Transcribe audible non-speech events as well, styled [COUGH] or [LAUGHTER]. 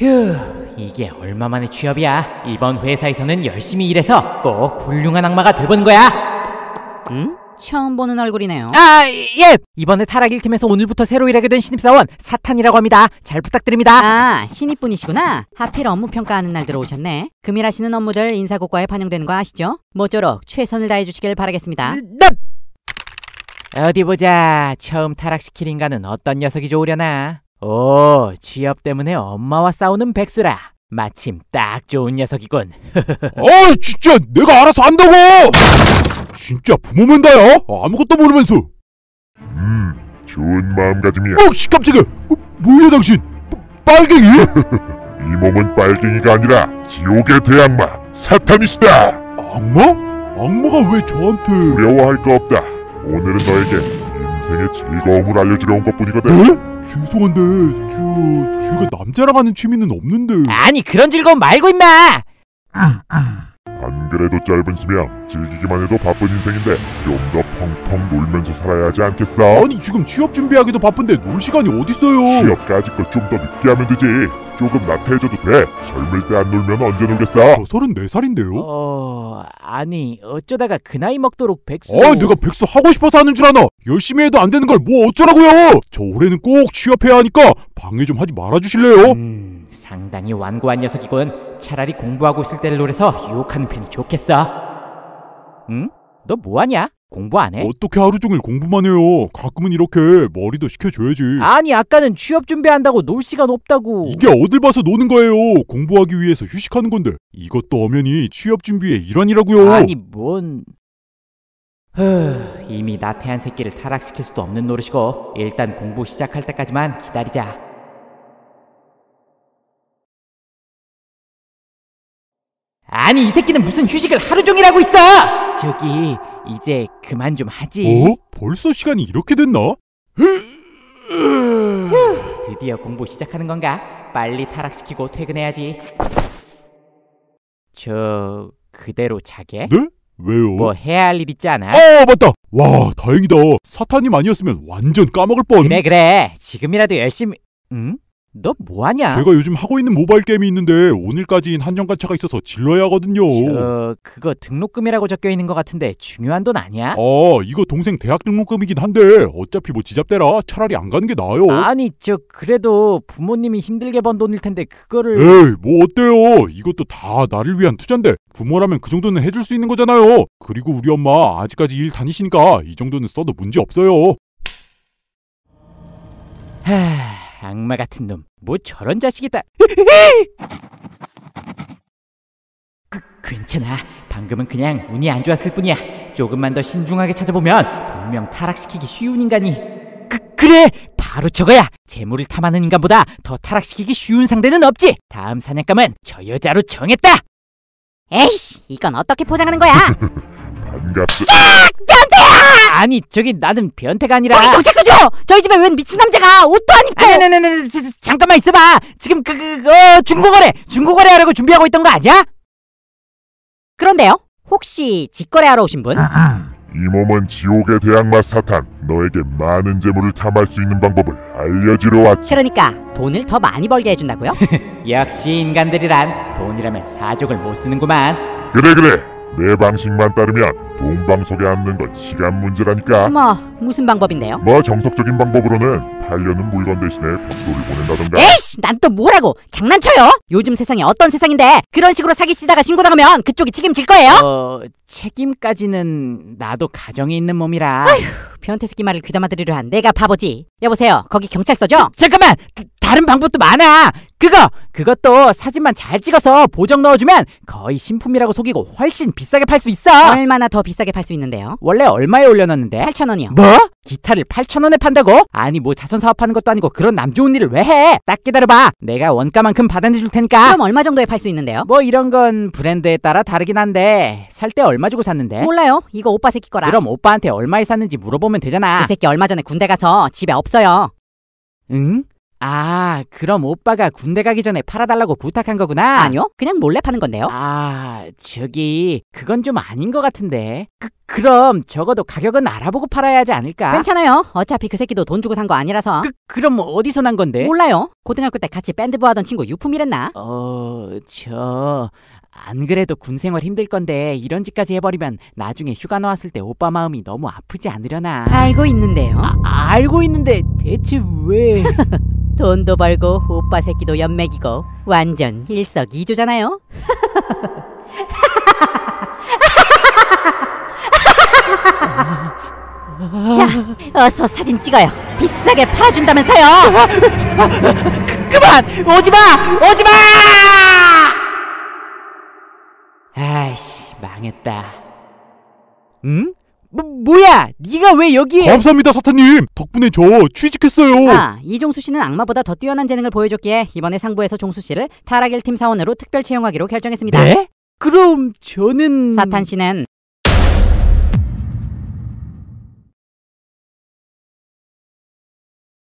휴, 이게 얼마만에 취업이야. 이번 회사에서는 열심히 일해서 꼭 훌륭한 악마가 돼보는 거야. 응? 처음 보는 얼굴이네요. 아, 예! 이번에 타락1 팀에서 오늘부터 새로 일하게 된 신입사원 사탄이라고 합니다. 잘 부탁드립니다. 아, 신입분이시구나. 하필 업무 평가하는 날 들어오셨네. 금일하시는 업무들 인사고과에 반영되는 거 아시죠? 모쪼록 최선을 다해 주시길 바라겠습니다. 네, 네! 어디 보자. 처음 타락시킬 인간은 어떤 녀석이 좋으려나? 오, 취업 때문에 엄마와 싸우는 백수라. 마침 딱 좋은 녀석이군. 아, [LAUGHS] 진짜 내가 알아서 한다고! 진짜 부모 면다야? 아무것도 모르면서. 음, 좋은 마음가짐이야. 어, 씨, 깜짝이야. 뭐, 뭐야, 당신? 뭐, 빨갱이? [LAUGHS] 이 몸은 빨갱이가 아니라 지옥의 대악마, 사탄이시다! 악마? 악마가 왜 저한테... 두려워할 거 없다. 오늘은 너에게 인생의 즐거움을 알려주려 온 것뿐이거든. 에? 네? 죄송한데 저 제가 남자랑 하는 취미는 없는데 아니 그런 즐거움 말고 임마 아, 아. 안 그래도 짧은 수명 즐기기만 해도 바쁜 인생인데 좀 더 펑펑 놀면서 살아야 하지 않겠어? 아니 지금 취업 준비하기도 바쁜데 놀 시간이 어딨어요 취업까지 걸좀더 늦게 하면 되지 조금 나태해져도 돼. 젊을 때 안 놀면 언제 놀겠어? 저 34살인데요? 어... 아니 어쩌다가 그 나이 먹도록 백수... 아 내가 백수 하고 싶어서 하는 줄 아나! 열심히 해도 안 되는 걸 뭐 어쩌라고요! 저 올해는 꼭 취업해야 하니까 방해 좀 하지 말아주실래요? 음... 상당히 완고한 녀석이군. 차라리 공부하고 있을 때를 노려서 유혹하는 편이 좋겠어. 응? 너 뭐하냐? 공부 안 해? 어떻게 하루 종일 공부만 해요? 가끔은 이렇게 머리도 식혀줘야지. 아니 아까는 취업 준비한다고 놀 시간 없다고. 이게 어딜 봐서 노는 거예요. 공부하기 위해서 휴식하는 건데 이것도 엄연히 취업 준비의 일환이라고요. 아니 뭔... 흐... 이미 나태한 새끼를 타락시킬 수도 없는 노릇이고 일단 공부 시작할 때까지만 기다리자. 아니 이 새끼는 무슨 휴식을 하루 종일 하고 있어! 저기 이제 그만 좀 하지 어? 벌써 시간이 이렇게 됐나? [SIGHS] 드디어 공부 시작하는 건가? 빨리 타락시키고 퇴근해야지 저... 그대로 자게? 네? 왜요? 뭐 해야 할 일 있지 않아? 아 맞다! 와 다행이다 사탄님 아니었으면 완전 까먹을 뻔 그래 그래 지금이라도 열심히... 응? 너 뭐하냐? 제가 요즘 하고 있는 모바일 게임이 있는데 오늘까지인 한정가차가 있어서 질러야 하거든요. 저 그거 등록금이라고 적혀 있는 것 같은데 중요한 돈 아니야? 어 이거 동생 대학 등록금이긴 한데 어차피 뭐 지잡대라 차라리 안 가는 게 나아요. 아니 저 그래도 부모님이 힘들게 번 돈일 텐데 그거를 에이 뭐 어때요? 이것도 다 나를 위한 투자인데 부모라면 그 정도는 해줄 수 있는 거잖아요. 그리고 우리 엄마 아직까지 일 다니시니까 이 정도는 써도 문제 없어요. 하... 악마 같은 놈, 뭐 저런 자식이다. 그, 괜찮아. 방금은 그냥 운이 안 좋았을 뿐이야. 조금만 더 신중하게 찾아보면 분명 타락시키기 쉬운 인간이. 그, 그래! 바로 저거야! 재물을 탐하는 인간보다 더 타락시키기 쉬운 상대는 없지! 다음 사냥감은 저 여자로 정했다! 에이씨, 이건 어떻게 포장하는 거야? [LAUGHS] 반갑다. 변태야! 아니 저기 나는 변태가 아니라 빨리 경찰서 줘! 저희 집에 웬 미친 남자가 옷도 안 입고! 아니 아니 네, 아 네, 네, 잠깐만 있어봐 지금 그, 그, 그 어, 중고거래 중고거래 하려고 준비하고 있던 거 아니야? 그런데요? 혹시 직거래하러 오신 분? 음, 음. 이 몸은 지옥의 대항마 사탄. 너에게 많은 재물을 참할수 있는 방법을 알려주러 왔지. 그러니까 돈을 더 많이 벌게 해준다고요? [LAUGHS] 역시 인간들이란 돈이라면 사족을 못 쓰는구만 그래 그래. 내 방식만 따르면 동방석에 앉는 건 시간 문제라니까. 뭐 무슨 방법인데요? 뭐 정석적인 방법으로는 팔려는 물건 대신에 병도를 보낸다던가. 에이씨, 난 또 뭐라고 장난쳐요? 요즘 세상이 어떤 세상인데 그런 식으로 사기치다가 신고당하면 그쪽이 책임질 거예요? 어, 책임까지는 나도 가정이 있는 몸이라. 아휴, 변태 새끼 말을 귀담아 들으려 한 내가 바보지. 여보세요. 거기 경찰서죠? 잠깐만 그, 다른 방법도 많아 그거 그것도 사진만 잘 찍어서 보정 넣어주면 거의 신품이라고 속이고 훨씬 비싸게 팔 수 있어 얼마나 더 비싸게 팔 수 있는데요? 원래 얼마에 올려놨는데 8 0원이요 뭐? 기타를 8천원에 판다고? 아니 뭐 자선 사업하는 것도 아니고 그런 남 좋은 일을 왜 해? 딱 기다려봐. 내가 원가만큼 받아내줄 테니까. 그럼 얼마 정도에 팔 수 있는데요? 뭐 이런 건 브랜드에 따라 다르긴 한데 살 때 얼마 주고 샀는데? 몰라요. 이거 오빠 새끼 거라. 그럼 오빠한테 얼마에 샀는지 물어보면 되잖아. 이 그 새끼 얼마 전에 군대 가서 집에 없어요. 응? 아, 그럼 오빠가 군대 가기 전에 팔아달라고 부탁한 거구나. 아니요, 그냥 몰래 파는 건데요. 아, 저기 그건 좀 아닌 것 같은데. 그, 그럼 적어도 가격은 알아보고 팔아야 하지 않을까? 괜찮아요. 어차피 그 새끼도 돈 주고 산 거 아니라서. 그, 그럼 어디서 난 건데? 몰라요. 고등학교 때 같이 밴드부 하던 친구 유품이랬나? 어... 저... 안 그래도 군 생활 힘들 건데 이런 짓까지 해버리면 나중에 휴가 나왔을 때 오빠 마음이 너무 아프지 않으려나 알고 있는데요 아, 알고 있는데 대체 왜 [LAUGHS] 돈도 벌고 오빠 새끼도 연맥이고 완전 일석이조잖아요 [LAUGHS] [LAUGHS] 아, 자, 어서 사진 찍어요. 비싸게 팔아준다면서요. 그, 그만 오지마 오지마. 아이씨 망했다. 응? 뭐, 뭐야? 네가 왜 여기에? 감사합니다 사탄님. 덕분에 저 취직했어요. 아, 이종수 씨는 악마보다 더 뛰어난 재능을 보여줬기에 이번에 상부에서 종수 씨를 타락 1팀 사원으로 특별 채용하기로 결정했습니다. 네? 그럼 저는 사탄 씨는